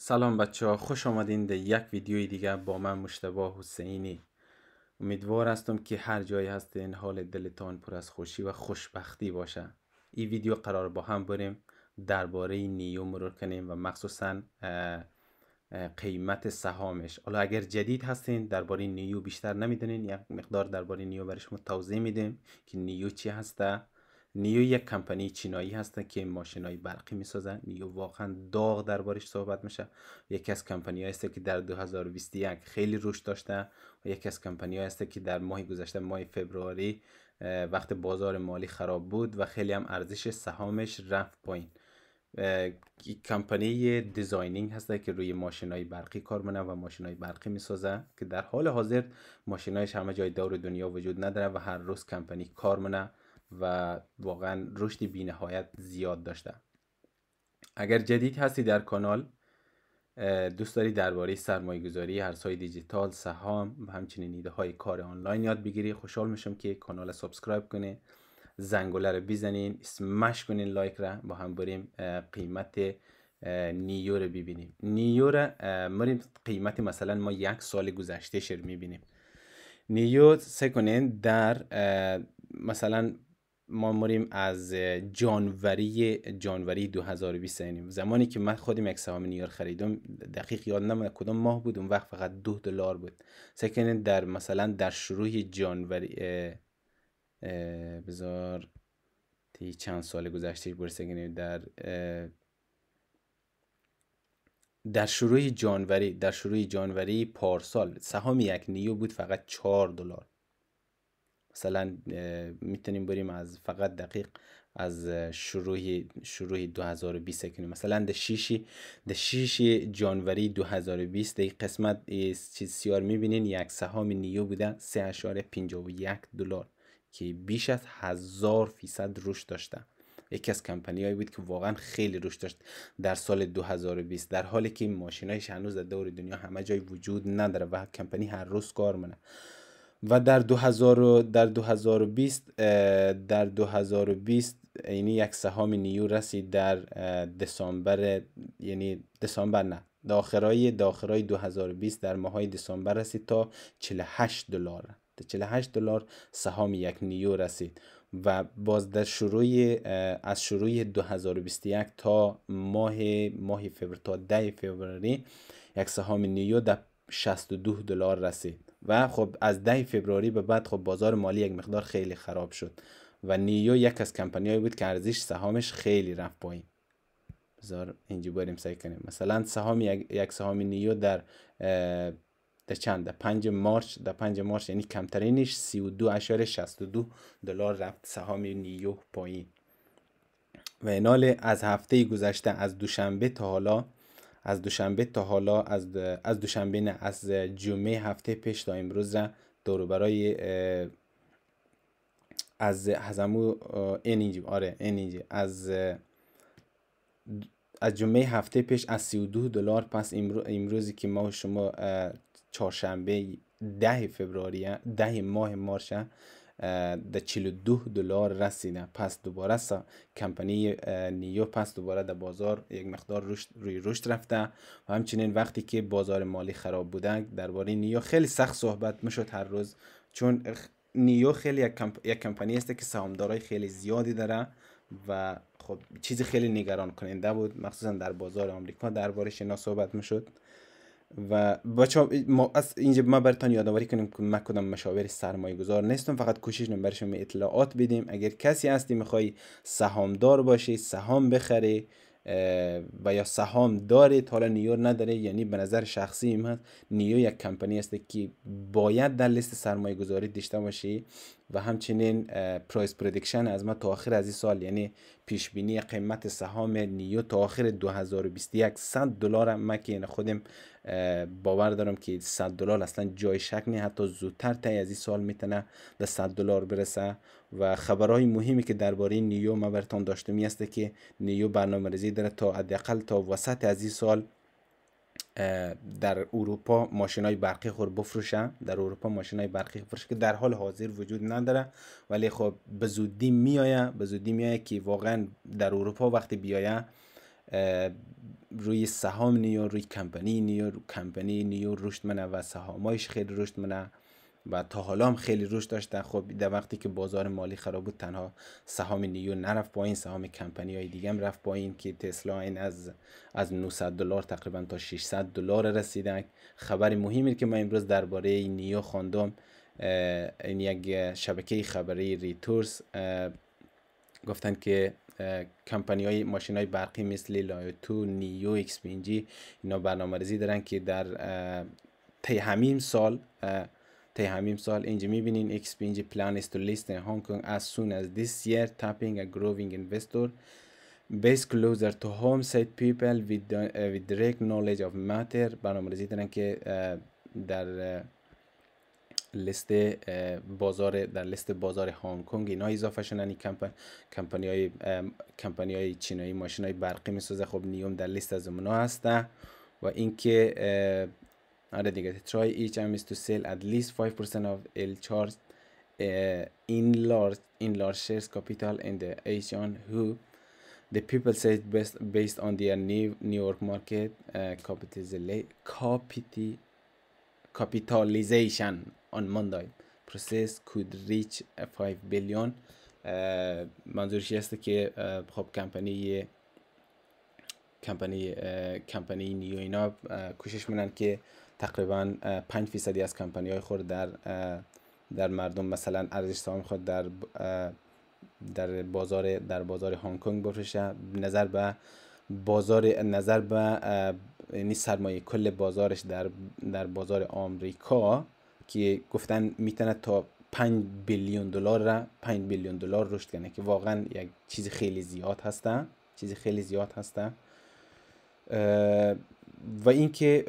سلام بچه ها خوش آمدین در یک ویدیوی دیگه با من مشتبه حسینی امیدوار هستم که هر جایی هستین حال دلتان پر از خوشی و خوشبختی باشه این ویدیو قرار با هم بریم درباره نیو مرور کنیم و مخصوصا قیمت سهامش حالا اگر جدید هستین درباره نیو بیشتر نمیدونین یک مقدار درباره نیو برای شما توضیح میدیم که نیو چی هسته نیو یک کمپانی چینایی هستن که های برقی سازن نیو واقعا داغ دربارش صحبت میشه یکی از کمپانی هسته که در 2021 خیلی رشد داشته و یکی از کمپانی هسته که در ماه گذشته ماه فبرواری وقت بازار مالی خراب بود و خیلی هم ارزش سهامش رفت پایین کمپانی دیزاینینگ هسته که روی ماشین های برقی کار منه و ماشین های برقی سازه که در حال حاضر ماشین همه جای دور دنیا وجود نداره و هر روز کمپانی کار منه و واقعا رشدی بینهایت زیاد داشته اگر جدید هستی در کانال دوست داری درباره سرمایه گذاری ارزهای دیجیتال سهام و همچنین ایده های کار آنلاین یاد بگیری خوشحال میشم که کانال سابسکرایب کنه زنگوله رو بزنین اسمش کنین لایک را با هم بریم قیمت نیو رو ببینیم نیو را مریم قیمت مثلا ما یک سال گذشته شر میبینیم نیو سکنین در مثلا ما مریم از جانوری جانوری 2020 یعنی زمانی که من خودم یک سهام نیویورک خریدم دقیق یاد نمیاد کدوم ماه بود اون وقت فقط دو دلار بود سکن در مثلا در شروع جانوری بذار بزار تی چند سال گذشته برسگنیم در در شروع جانوری در شروع جانوری پارسال سهام یک نیو بود فقط 4 دلار مثلا میتونیم بریم از فقط دقیق از شروع شروع 2020 کنیم مثلا د 6 د 6 جانوری 2020 د قسمت چیز سیار میبینین یک سهام نیو بوده 3.51 دلار که بیش از هزار فیصد رشد داشته یکی از کمپانی هایی بود که واقعا خیلی رشد داشت در سال 2020 در حالی که ماشینایش هنوز در دور دنیا همه جای وجود نداره و کمپانی هر روز کار منه و در 2000 در 2020 در 2020 یعنی یک سهام نیو رسید در دسامبر یعنی دسامبر نه داخرای داخرای 2020 در ماه دسامبر رسید تا 48 دلار 48 دلار سهام یک نیو رسید و باز در شروع از شروع 2021 تا ماه ماه فوریه تا 10 فوریه یک سهام نیو در 62 دلار رسید و خب از ده فبراری به بعد خب بازار مالی یک مقدار خیلی خراب شد و نیو یک از کمپانی بود که ارزش سهامش خیلی رفت پایین بذار اینجا بریم سعی کنیم مثلا سهام یک سهام نیو در در چند 5 مارچ در پنج مارچ یعنی کمترینش 32.62 دلار رفت سهام نیو پایین و اینال از هفته گذشته از دوشنبه تا حالا از دوشنبه تا حالا از, از دوشنبه نه از جمعه هفته پیش تا امروز دور برای از هزمو این اینجی آره این از از جمعه هفته پیش از 32 دلار پس امرو امروزی که ما شما چهارشنبه ده فوریه ده ماه مارشه در 42 دلار رسیده پس دوباره سا کمپانی نیو پس دوباره در بازار یک مقدار رشد روی رشد رفته و همچنین وقتی که بازار مالی خراب بودن درباره نیو خیلی سخت صحبت میشد هر روز چون نیو خیلی یک, کمپ... یک کمپانی است که سهامدارای خیلی زیادی داره و خب چیزی خیلی نگران کننده بود مخصوصا در بازار آمریکا دربارش اینا صحبت میشد و بچه ما از اینجا ما برتان یادآوری کنیم که ما کدام مشاور سرمایه گذار نیستم فقط کوشش نم اطلاعات بدیم اگر کسی هستی میخوای سهامدار باشی سهام بخری و یا سهام داره حالا نیو نداره یعنی به نظر شخصی من نیو یک کمپانی است که باید در لیست سرمایه گذاری داشته باشی و همچنین پرایس پردیکشن از ما تا آخر از این سال یعنی پیش بینی قیمت سهام نیو تا آخر 2021 100 دلار ما که یعنی خودم باور دارم که 100 دلار اصلا جای شک نیست حتی زودتر تا از این سال میتونه به 100 دلار برسه و خبرهای مهمی که درباره نیو ما برتان داشتم است که نیو برنامه‌ریزی داره تا حداقل تا وسط از این سال در اروپا های برقی خور بفروشن در اروپا های برقی فروش که در حال حاضر وجود نداره ولی خب به زودی میایه به زودی میایه که واقعا در اروپا وقتی بیایه روی سهام نیو روی کمپانی نیو کمپانی نیو رشد منه و سهامایش خیلی رشد منه و تا حالا هم خیلی روش داشتن خب در وقتی که بازار مالی خراب بود تنها سهام نیو نرفت پایین سهام کمپانی های دیگه هم رفت پایین که تسلا این از از 900 دلار تقریبا تا 600 دلار رسیدن خبر مهمی که من امروز درباره نیو خواندم این یک شبکه خبری ریتورس گفتن که کمپانی های ماشین های برقی مثل لایوتو نیو ایکس اینا برنامه ریزی دارن که در طی همین سال طی همین سال اینجا میبینین XP اینجا plan is to list in Hong Kong as soon as this year tapping a growing investor base closer to home site people with, the, uh, with direct knowledge of matter برنامه‌ریزی دارن که uh, در uh, لیست uh, بازار در لیست بازار هنگ کنگ اینا اضافه شدن این کمپن کمپانی های um, کمپانی های چینایی ماشین های برقی میسازه خب نیوم در لیست از اونا هسته و اینکه uh, already got it. Try each arm is to sell at least 5% of L charge uh, in large in large shares capital in the Asian who the people say best based on their new New York market uh, capitalization on Monday process could reach eh, 5 billion منظورش هست که خب کمپانی کمپانی کمپانی نیو اینا کوشش میکنن که تقریبا 5 فیصدی از کمپانی های خود در در مردم مثلا ارزش سهام خود در در بازار در بازار هنگ کنگ بفروشه نظر به بازار نظر به یعنی سرمایه کل بازارش در در بازار آمریکا که گفتن میتونه تا 5 بیلیون دلار را 5 بیلیون دلار رشد کنه که واقعا یک چیز خیلی زیاد هستن چیز خیلی زیاد هستن و اینکه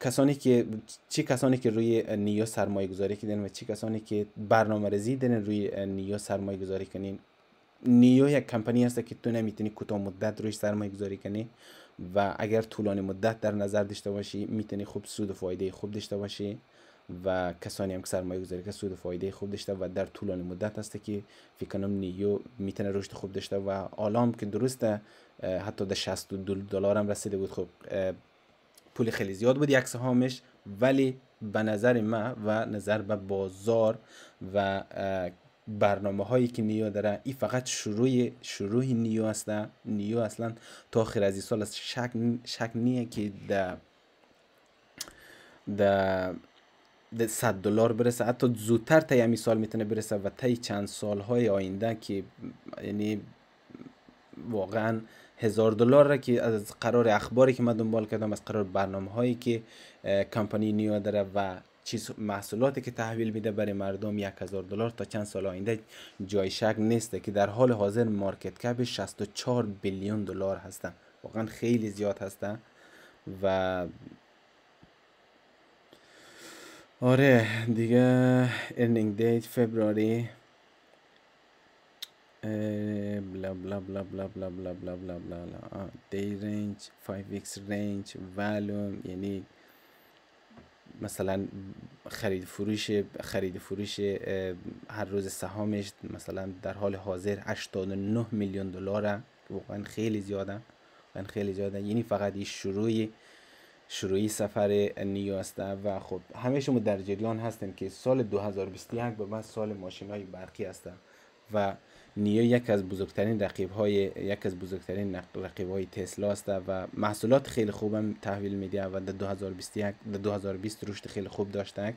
کسانی که چه کسانی که روی نیو سرمایه گذاری کنن و چه کسانی که برنامه ریزی روی نیو سرمایه گذاری کنین نیو یک کمپانی هست که تو نمیتونی کوتاه مدت روی سرمایه گذاری کنی و اگر طولانی مدت در نظر داشته باشی میتونی خوب سود و فایده خوب داشته باشی و کسانی هم که سرمایه گذاری که سود و فایده خوب داشته و در طولانی مدت هست که فکر کنم نیو میتونه رشد خوب داشته و آلام که درسته حتی در 62 دلار هم رسیده بود خب پول خیلی زیاد بود یک سهامش ولی به نظر ما و نظر به بازار و برنامه هایی که نیو داره این فقط شروع شروع نیو است نیو اصلا تا آخر از این سال است شک شک نیه که ده ده ده 100 دلار برسه حتی زودتر تا همین سال میتونه برسه و تا چند سال های آینده که یعنی واقعا هزار دلار را که از قرار اخباری که من دنبال کردم از قرار برنامه هایی که کمپانی نیا داره و چیز محصولاتی که تحویل میده برای مردم یک هزار دلار تا چند سال آینده جای شک نیست که در حال حاضر مارکت کپ 64 بیلیون دلار هستن واقعا خیلی زیاد هستن و آره دیگه ارنینگ دیت فبراری بل بلا بلا بلا بلا بلا بلا بلا bla bla ah, day range 5x range volume یعنی مثلا خرید فروش خرید فروش هر روز سهامش مثلا در حال حاضر 89 میلیون دلاره واقعا خیلی زیاده، واقعا خیلی زیاده. یعنی فقط این شروعی شروعی سفر نیو است و خب همه شما در جریان هستن که سال 2021 به من سال ماشین های برقی هستن و نیو یک از بزرگترین رقیب های یک از بزرگترین رقیب های تسلا است و محصولات خیلی خوبم تحویل میده و در 2021 در 2020 رشد خیلی خوب داشتن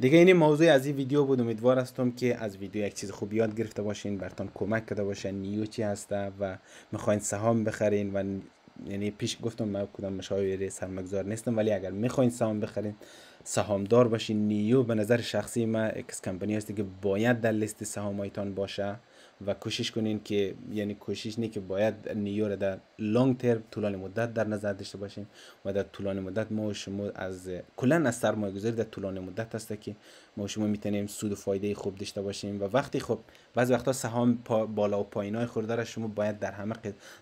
دیگه این موضوع از این ویدیو بود امیدوار هستم که از ویدیو یک چیز خوب یاد گرفته باشین برتون کمک کرده باشه نیو چی هسته و میخواین سهام بخرین و یعنی پیش گفتم من کدام مشاور سرمایه‌گذار نیستم ولی اگر میخواین سهام بخرین سهامدار باشین نیو به نظر شخصی من اکس کمپانی هستی که باید در لیست سهامایتان باشه و کوشش کنین که یعنی کوشش نه که باید نیو در لانگ ترم طولانی مدت در نظر داشته باشیم و در طولانی مدت ما و شما از کلا از سرمایه گذاری در طولانی مدت هست که ما و شما میتونیم سود و فایده خوب داشته باشیم و وقتی خب بعضی وقتا سهام بالا و پایین های خورده را شما باید در همه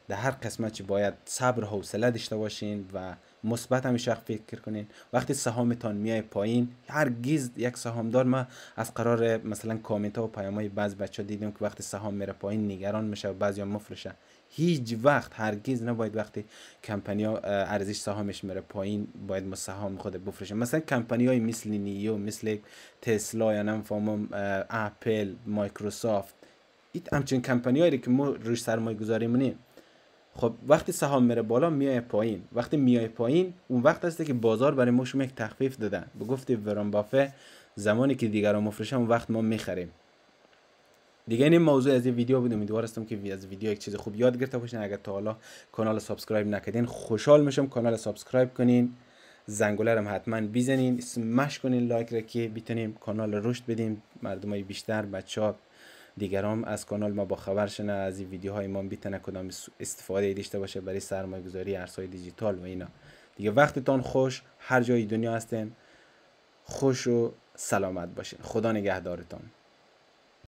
در هر قسمت باید صبر و حوصله داشته باشین و مثبت همیشه فکر کنین وقتی سهامتان میای پایین هرگز یک سهامدار ما از قرار مثلا کامنت ها و پیام های بعض بچه ها دیدیم که وقتی سهام میره پایین نگران میشه و بعضی مفرشه هیچ وقت هرگز نباید وقتی کمپانی ها ارزش سهامش میره پایین باید ما سهام خود بفروشیم مثلا کمپانی های مثل نیو مثل تسلا یا نمیفهمم اپل مایکروسافت این همچین کمپانی هایی که ما روش سرمایه گذاری مونیم خب وقتی سهام میره بالا میای پایین وقتی میای پایین اون وقت هسته که بازار برای ما شما یک تخفیف دادن به گفتی ورن بافه زمانی که دیگران مفروشه اون وقت ما میخریم دیگه این موضوع از این ویدیو بود امیدوار هستم که از ویدیو یک چیز خوب یاد گرفته باشین اگر تا حالا کانال سابسکرایب نکردین خوشحال میشم کانال سابسکرایب کنین زنگوله هم حتما بیزنین اسمش کنین لایک را که بتونیم کانال رشد بدیم مردمای بیشتر بچه‌ها دیگران از کانال ما با خبر شدن از این ویدیوهای ما بیتنه کدام استفاده داشته باشه برای سرمایه گذاری ارزهای دیجیتال و اینا دیگه وقتتان خوش هر جای دنیا هستین خوش و سلامت باشین خدا نگهدارتان